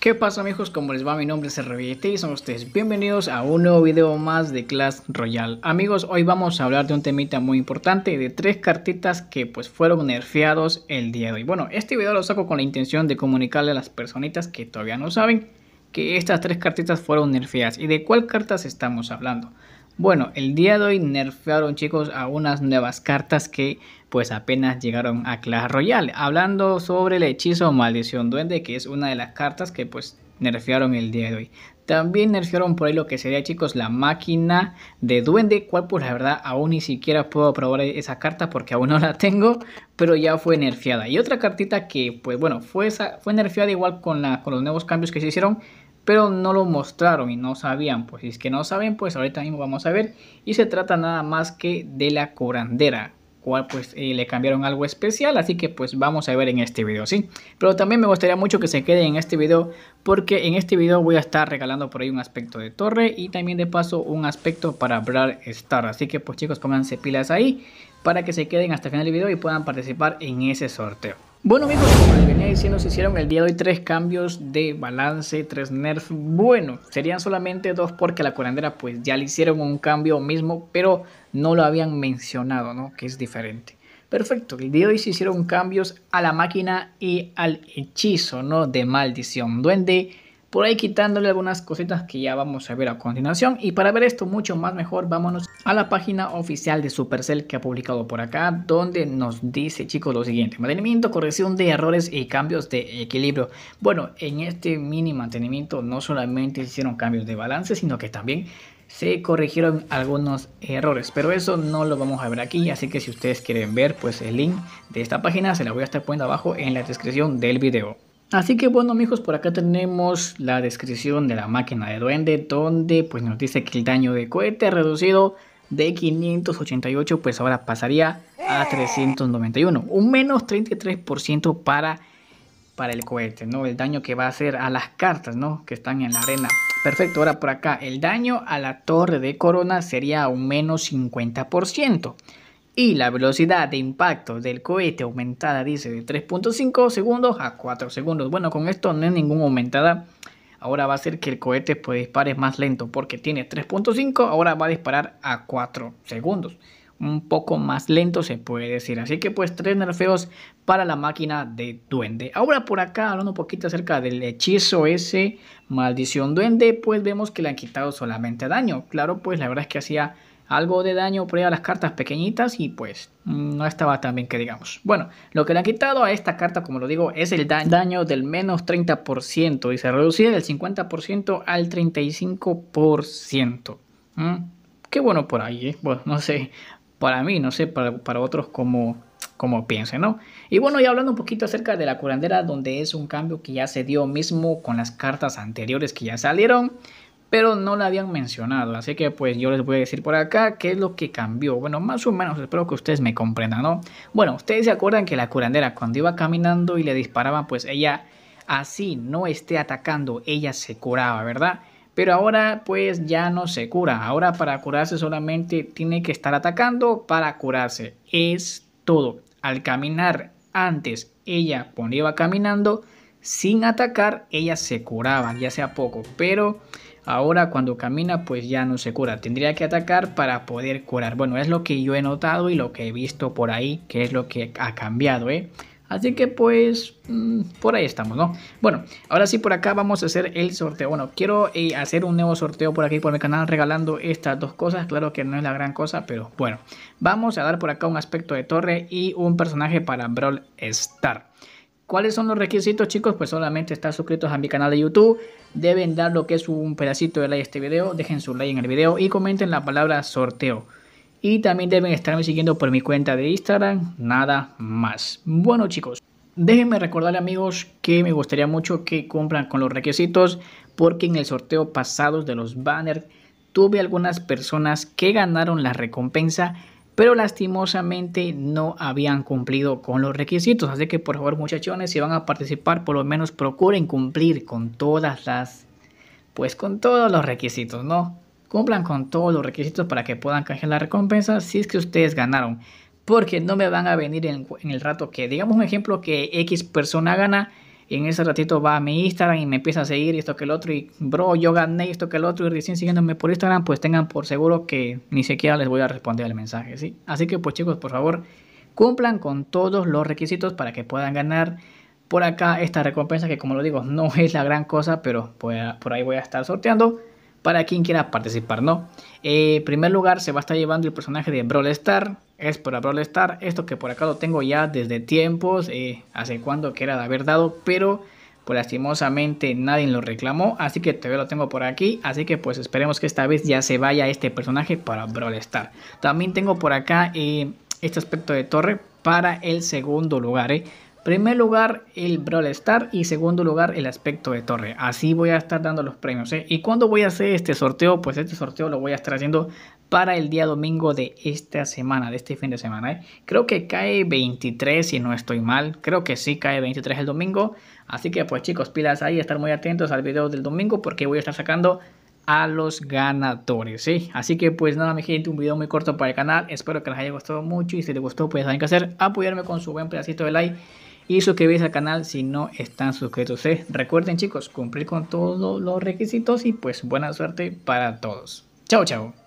¿Qué pasa amigos? ¿Cómo les va? Mi nombre es RBT y son ustedes bienvenidos a un nuevo video más de Clash Royale. Amigos, hoy vamos a hablar de un temita muy importante, de tres cartitas que pues fueron nerfeados el día de hoy. Bueno, este video lo saco con la intención de comunicarle a las personitas que todavía no saben que estas tres cartitas fueron nerfeadas. ¿Y de cuál cartas estamos hablando? Bueno, el día de hoy nerfearon chicos a unas nuevas cartas que pues apenas llegaron a Clash Royale. Hablando sobre el hechizo Maldición Duende, que es una de las cartas que pues nerfearon el día de hoy. También nerfearon por ahí lo que sería chicos la máquina de duende, cual pues la verdad aún ni siquiera puedo probar esa carta porque aún no la tengo, pero ya fue nerfeada. Y otra cartita que pues bueno, fue, esa, fue nerfeada igual con, la, con los nuevos cambios que se hicieron pero no lo mostraron y no sabían. Pues si es que no saben, pues ahorita mismo vamos a ver. Y se trata nada más que de la curandera, cual pues eh, le cambiaron algo especial, así que pues vamos a ver en este video, ¿sí? Pero también me gustaría mucho que se queden en este video, porque en este video voy a estar regalando por ahí un aspecto de torre y también de paso un aspecto para Brawl Star, así que pues chicos pónganse pilas ahí para que se queden hasta el final del video y puedan participar en ese sorteo. Bueno amigos, como les venía diciendo, se hicieron el día de hoy tres cambios de balance, tres nerfs. Bueno, serían solamente dos porque la curandera pues ya le hicieron un cambio mismo, pero no lo habían mencionado, ¿no? Que es diferente. Perfecto, el día de hoy se hicieron cambios a la máquina y al hechizo, ¿no? De maldición. Duende por ahí quitándole algunas cositas que ya vamos a ver a continuación. Y para ver esto mucho más mejor, vámonos a la página oficial de Supercell que ha publicado por acá, donde nos dice, chicos, lo siguiente. Mantenimiento, corrección de errores y cambios de equilibrio. Bueno, en este mini mantenimiento no solamente hicieron cambios de balance, sino que también se corrigieron algunos errores, pero eso no lo vamos a ver aquí, así que si ustedes quieren ver, pues el link de esta página se la voy a estar poniendo abajo en la descripción del video. Así que bueno amigos, por acá tenemos la descripción de la máquina de duende donde pues nos dice que el daño de cohete reducido de 588 pues ahora pasaría a 391, un menos 33% para, para el cohete, ¿no? El daño que va a hacer a las cartas, ¿no? Que están en la arena. Perfecto, ahora por acá el daño a la torre de corona sería un menos 50% y la velocidad de impacto del cohete aumentada dice de 3.5 segundos a 4 segundos. Bueno, con esto no es ninguna aumentada. Ahora va a ser que el cohete pues, dispare más lento porque tiene 3.5, ahora va a disparar a 4 segundos. Un poco más lento se puede decir. Así que pues tres nerfeos para la máquina de duende. Ahora por acá hablando un poquito acerca del hechizo ese maldición duende, pues vemos que le han quitado solamente daño. Claro, pues la verdad es que hacía algo de daño por ahí a las cartas pequeñitas y pues no estaba tan bien que digamos. Bueno, lo que le han quitado a esta carta, como lo digo, es el daño del menos 30% y se reducía del 50% al 35%. Mm, qué bueno por ahí, ¿eh? bueno, no sé, para mí, no sé, para, otros como como piensen, ¿no? Y bueno, y hablando un poquito acerca de la curandera, donde es un cambio que ya se dio mismo con las cartas anteriores que ya salieron, pero no la habían mencionado. Así que pues yo les voy a decir por acá qué es lo que cambió. Bueno, más o menos espero que ustedes me comprendan, ¿no? Bueno, ustedes se acuerdan que la curandera cuando iba caminando y le disparaban, pues ella así no esté atacando, ella se curaba, ¿verdad? Pero ahora pues ya no se cura. Ahora para curarse solamente tiene que estar atacando para curarse. Es todo. Al caminar antes ella cuando iba caminando sin atacar, ella se curaban ya sea poco, pero ahora cuando camina pues ya no se cura, tendría que atacar para poder curar. Bueno, es lo que yo he notado y lo que he visto por ahí, que es lo que ha cambiado, ¿eh? Así que pues mm, por ahí estamos, ¿no? Bueno, ahora sí por acá vamos a hacer el sorteo. Bueno, quiero eh, hacer un nuevo sorteo por aquí por mi canal regalando estas dos cosas. Claro que no es la gran cosa, pero bueno. Vamos a dar por acá un aspecto de torre y un personaje para Brawl Star. ¿Cuáles son los requisitos, chicos? Pues solamente estar suscritos a mi canal de YouTube. Deben dar lo que es un pedacito de like a este video. Dejen su like en el video y comenten la palabra sorteo. Y también deben estarme siguiendo por mi cuenta de Instagram. Nada más. Bueno, chicos. Déjenme recordar amigos que me gustaría mucho que cumplan con los requisitos porque en el sorteo pasado de los banners tuve algunas personas que ganaron la recompensa pero lastimosamente no habían cumplido con los requisitos. Así que por favor muchachones, si van a participar, por lo menos procuren cumplir con todas las, pues con todos los requisitos, ¿no? Cumplan con todos los requisitos para que puedan canjear la recompensa si es que ustedes ganaron. Porque no me van a venir en, en el rato que, digamos un ejemplo que X persona gana y en ese ratito va a mi Instagram y me empieza a seguir y esto que el otro y bro, yo gané esto que el otro y recién siguiéndome por Instagram, pues tengan por seguro que ni siquiera les voy a responder el mensaje, ¿sí? Así que pues chicos, por favor, cumplan con todos los requisitos para que puedan ganar por acá esta recompensa que como lo digo, no es la gran cosa, pero pues, por ahí voy a estar sorteando para quien quiera participar, ¿no? Eh, en primer lugar, se va a estar llevando el personaje de Brawl Star. Es para Brawl Star. Esto que por acá lo tengo ya desde tiempos, eh, hace cuando que era de haber dado, pero por lastimosamente nadie lo reclamó. Así que todavía lo tengo por aquí. Así que pues esperemos que esta vez ya se vaya este personaje para Brawl Star. También tengo por acá eh, este aspecto de torre para el segundo lugar, Primer lugar el Brawl Star y segundo lugar el aspecto de torre. Así voy a estar dando los premios. ¿eh? ¿Y cuándo voy a hacer este sorteo? Pues este sorteo lo voy a estar haciendo para el día domingo de esta semana, de este fin de semana. ¿eh? Creo que cae 23 si no estoy mal. Creo que sí cae 23 el domingo. Así que pues chicos, pilas ahí, estar muy atentos al video del domingo porque voy a estar sacando a los ganadores, ¿sí? Así que pues nada, mi gente, un video muy corto para el canal. Espero que les haya gustado mucho y si les gustó, pues saben qué hacer, apoyarme con su buen pedacito de like y suscribirse al canal si no están suscritos. ¿eh? Recuerden chicos, cumplir con todos los requisitos y pues buena suerte para todos. Chao, chao.